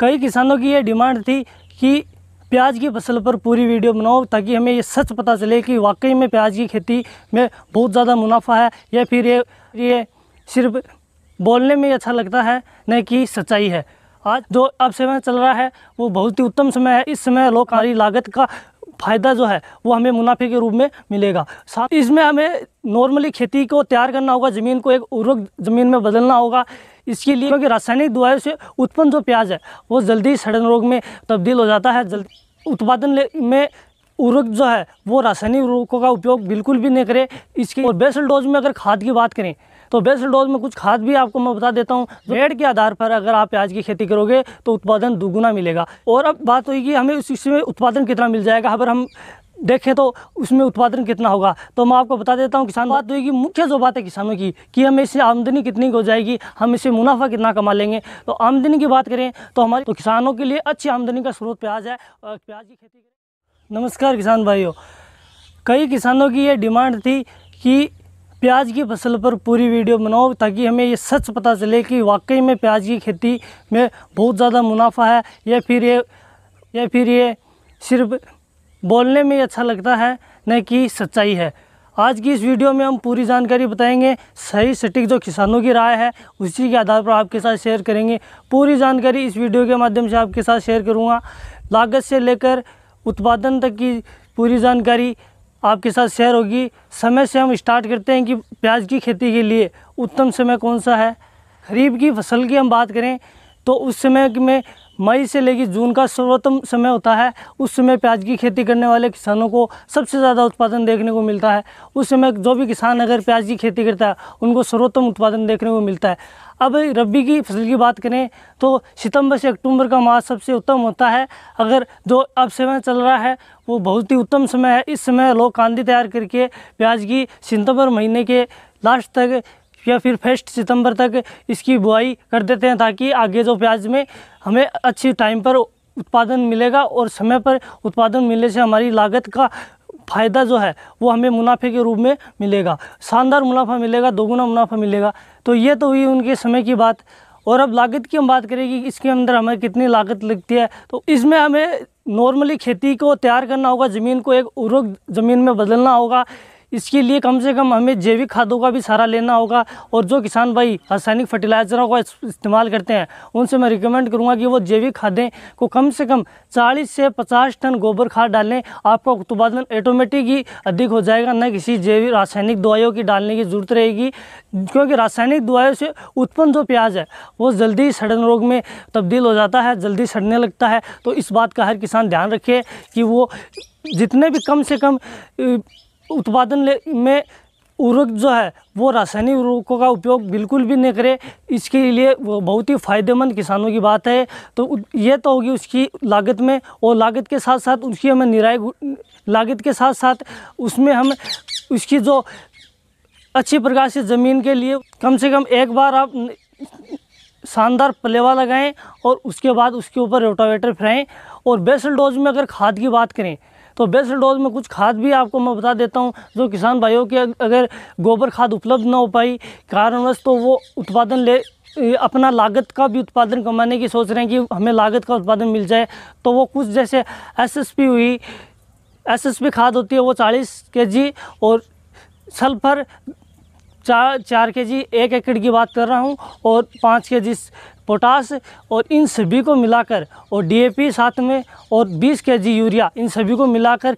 कई किसानों की ये डिमांड थी कि प्याज की फसल पर पूरी वीडियो बनाओ ताकि हमें ये सच पता चले कि वाकई में प्याज की खेती में बहुत ज़्यादा मुनाफा है या फिर ये ये सिर्फ बोलने में अच्छा लगता है न कि सच्चाई है आज जो अब समय चल रहा है वो बहुत ही उत्तम समय है इस समय लोग हमारी लागत का फ़ायदा जो है वो हमें मुनाफे के रूप में मिलेगा साथ इसमें हमें नॉर्मली खेती को तैयार करना होगा ज़मीन को एक उर्वरक ज़मीन में बदलना होगा इसके लिए क्योंकि रासायनिक दवाई से उत्पन्न जो प्याज है वो जल्दी सड़न रोग में तब्दील हो जाता है जल्द उत्पादन में उर्वरक जो है वो रासायनिक उर्वरकों का उपयोग बिल्कुल भी नहीं करें इसके और बेसल डोज में अगर खाद की बात करें तो बेस्ट डोज में कुछ खाद भी आपको मैं बता देता हूँ रेट के आधार पर अगर आप प्याज की खेती करोगे तो उत्पादन दुगुना मिलेगा और अब बात होगी तो हमें इसमें उत्पादन कितना मिल जाएगा अगर हम देखें तो उसमें उत्पादन कितना होगा तो मैं आपको बता देता हूँ किसान बात होगी तो मुख्य जो बात है किसानों की कि हमें इससे आमदनी कितनी हो जाएगी हम इससे मुनाफा कितना कमा लेंगे तो आमदनी की बात करें तो हमारे तो किसानों के लिए अच्छी आमदनी का स्रोत प्याज है और प्याज की खेती नमस्कार किसान भाइयों कई किसानों की ये डिमांड थी कि प्याज की फसल पर पूरी वीडियो बनाओ ताकि हमें ये सच पता चले कि वाकई में प्याज की खेती में बहुत ज़्यादा मुनाफा है या फिर ये या फिर ये सिर्फ बोलने में अच्छा लगता है न कि सच्चाई है आज की इस वीडियो में हम पूरी जानकारी बताएंगे सही सटीक जो किसानों की राय है उसी के आधार पर आपके साथ शेयर करेंगे पूरी जानकारी इस वीडियो के माध्यम से आपके साथ शेयर करूँगा लागत से लेकर उत्पादन तक की पूरी जानकारी आपके साथ शेयर होगी समय से हम स्टार्ट करते हैं कि प्याज की खेती के लिए उत्तम समय कौन सा है खरीफ की फसल की हम बात करें तो उस समय में मई से लेकर जून का सर्वोत्तम समय होता है उस समय प्याज की खेती करने वाले किसानों को सबसे ज़्यादा उत्पादन देखने को मिलता है उस समय जो भी किसान अगर प्याज की खेती करता है उनको सर्वोत्तम उत्पादन देखने को मिलता है अब रबी की फसल की बात करें तो सितंबर से अक्टूबर का माह सबसे उत्तम होता है अगर जो अब समय चल रहा है वो बहुत ही उत्तम समय है इस समय लोग कांदी तैयार करके प्याज की सितंबर महीने के लास्ट तक या फिर फर्स्ट सितंबर तक इसकी बुआई कर देते हैं ताकि आगे जो प्याज में हमें अच्छी टाइम पर उत्पादन मिलेगा और समय पर उत्पादन मिलने से हमारी लागत का फ़ायदा जो है वो हमें मुनाफे के रूप में मिलेगा शानदार मुनाफा मिलेगा दोगुना मुनाफा मिलेगा तो ये तो हुई उनके समय की बात और अब लागत की हम बात करें कि इसके अंदर हमें कितनी लागत लगती है तो इसमें हमें नॉर्मली खेती को तैयार करना होगा ज़मीन को एक उर्वरक ज़मीन में बदलना होगा इसके लिए कम से कम हमें जैविक खादों का भी सहारा लेना होगा और जो किसान भाई रासायनिक फर्टिलाइजरों का इस्तेमाल करते हैं उनसे मैं रिकमेंड करूँगा कि वो जैविक खादें को कम से कम चालीस से पचास टन गोबर खाद डालें आपका उत्पादन ऑटोमेटिक ही अधिक हो जाएगा न किसी जैविक रासायनिक दवाइयों की डालने की ज़रूरत रहेगी क्योंकि रासायनिक दवाइयों से उत्पन्न जो प्याज है वो जल्दी सड़न रोग में तब्दील हो जाता है जल्दी सड़ने लगता है तो इस बात का हर किसान ध्यान रखे कि वो जितने भी कम से कम तो उत्पादन में उर्वरक जो है वो रासायनिक उर्वरकों का उपयोग बिल्कुल भी नहीं करें इसके लिए वो बहुत ही फ़ायदेमंद किसानों की बात है तो ये तो होगी उसकी लागत में और लागत के साथ साथ उसकी हमें निराई लागत के साथ साथ उसमें हम उसकी जो अच्छी प्रकार से ज़मीन के लिए कम से कम एक बार आप शानदार पलेवा लगाएं और उसके बाद उसके ऊपर रोटावेटर फिराएँ और बेसल डोज में अगर खाद की बात करें तो बेस्ट डोज में कुछ खाद भी आपको मैं बता देता हूँ जो किसान भाइयों के अगर गोबर खाद उपलब्ध ना हो पाई कारणवश तो वो उत्पादन ले अपना लागत का भी उत्पादन कमाने की सोच रहे हैं कि हमें लागत का उत्पादन मिल जाए तो वो कुछ जैसे एसएसपी हुई एसएसपी खाद होती है वो चालीस के और सल्फर चार चार के जी एक एकड़ की बात कर रहा हूँ और पाँच के जी पोटास और इन सभी को मिलाकर और डीएपी साथ में और 20 केजी यूरिया इन सभी को मिलाकर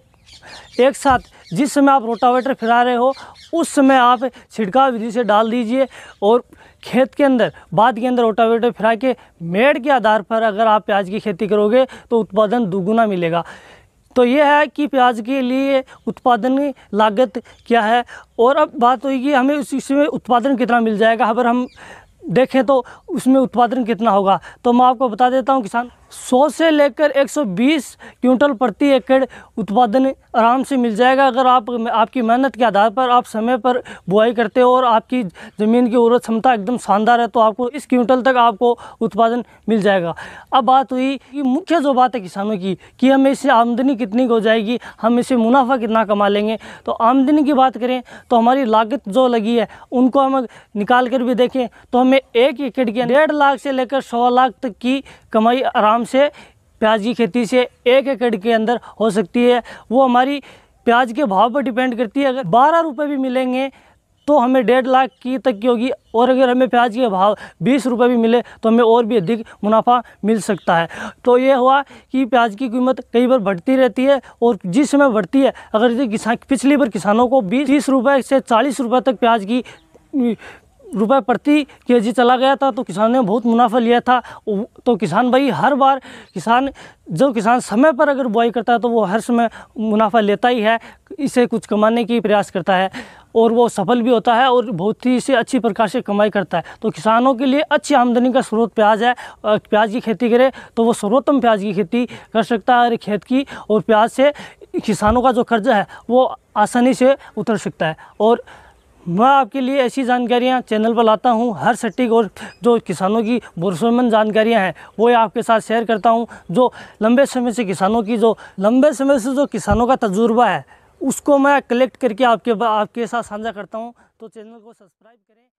एक साथ जिस समय आप रोटावेटर फिरा रहे हो उस समय आप छिड़काव विधि से डाल दीजिए और खेत के अंदर बाद के अंदर रोटावेटर फिरा के मेड़ के आधार पर अगर आप प्याज की खेती करोगे तो उत्पादन दुगुना मिलेगा तो यह है कि प्याज के लिए उत्पादन लागत क्या है और अब बात होगी हमें उसी में उत्पादन कितना मिल जाएगा अगर हम देखें तो उसमें उत्पादन कितना होगा तो मैं आपको बता देता हूँ किसान 100 से लेकर 120 क्विंटल प्रति एकड़ उत्पादन आराम से मिल जाएगा अगर आप आपकी मेहनत के आधार पर आप समय पर बुआई करते हो और आपकी ज़मीन की उर्वरक क्षमता एकदम शानदार है तो आपको इस क्विंटल तक आपको उत्पादन मिल जाएगा अब बात हुई कि मुख्य जो बात है किसानों की कि हमें इससे आमदनी कितनी हो जाएगी हम इसे मुनाफा कितना कमा लेंगे तो आमदनी की बात करें तो हमारी लागत जो लगी है उनको हम निकाल कर भी देखें तो हमें में एक एकड़ के डेढ़ लाख से लेकर सौ लाख तक की कमाई आराम से प्याज की खेती से एक एकड़ के अंदर हो सकती है वो हमारी प्याज के भाव पर डिपेंड करती है अगर बारह रुपये भी मिलेंगे तो हमें डेढ़ लाख की तक की होगी और अगर हमें प्याज के भाव बीस रुपये भी मिले तो हमें और भी अधिक मुनाफा मिल सकता है तो ये हुआ कि प्याज की कीमत कई बार बढ़ती रहती है और जिस समय बढ़ती है अगर किसान पिछली बार किसानों को बीस तीस रुपये से चालीस रुपये तक प्याज की रुपए प्रति के जी चला गया था तो किसानों ने बहुत मुनाफा लिया था तो किसान भाई हर बार किसान जो किसान समय पर अगर बुआई करता है तो वो हर समय मुनाफा लेता ही है इसे कुछ कमाने की प्रयास करता है और वो सफल भी होता है और बहुत ही इसे अच्छी प्रकार से कमाई करता है तो किसानों के लिए अच्छी आमदनी का स्रोत प्याज है प्याज की खेती करे तो वो सर्वोत्तम प्याज की खेती कर सकता है खेत की और प्याज से किसानों का जो कर्जा है वो आसानी से उतर सकता है और मैं आपके लिए ऐसी जानकारियाँ चैनल पर लाता हूँ हर सटीक और जो किसानों की भरोसेमंद जानकारियाँ हैं वो आपके साथ शेयर करता हूँ जो लंबे समय से किसानों की जो लंबे समय से जो किसानों का तजुर्बा है उसको मैं कलेक्ट करके आपके आपके साथ साझा करता हूँ तो चैनल को सब्सक्राइब करें